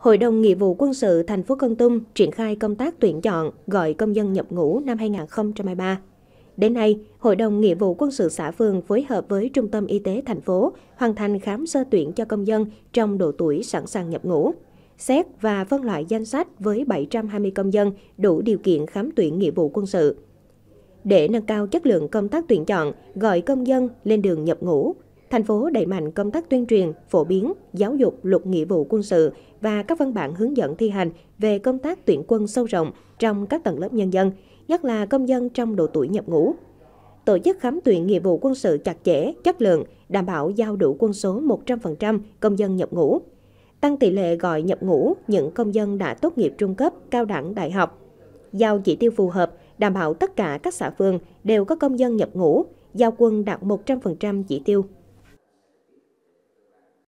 Hội đồng Nghĩa vụ quân sự thành phố Kon Tum triển khai công tác tuyển chọn gọi công dân nhập ngũ năm 2023. Đến nay, Hội đồng Nghĩa vụ quân sự xã phường phối hợp với Trung tâm Y tế thành phố hoàn thành khám sơ tuyển cho công dân trong độ tuổi sẵn sàng nhập ngũ, xét và phân loại danh sách với 720 công dân đủ điều kiện khám tuyển nghĩa vụ quân sự. Để nâng cao chất lượng công tác tuyển chọn, gọi công dân lên đường nhập ngũ, thành phố đẩy mạnh công tác tuyên truyền, phổ biến, giáo dục luật nghĩa vụ quân sự và các văn bản hướng dẫn thi hành về công tác tuyển quân sâu rộng trong các tầng lớp nhân dân, nhất là công dân trong độ tuổi nhập ngũ. Tổ chức khám tuyển nghĩa vụ quân sự chặt chẽ, chất lượng, đảm bảo giao đủ quân số 100% công dân nhập ngũ. Tăng tỷ lệ gọi nhập ngũ những công dân đã tốt nghiệp trung cấp, cao đẳng, đại học. Giao chỉ tiêu phù hợp, đảm bảo tất cả các xã phường đều có công dân nhập ngũ, giao quân đạt 100% chỉ tiêu.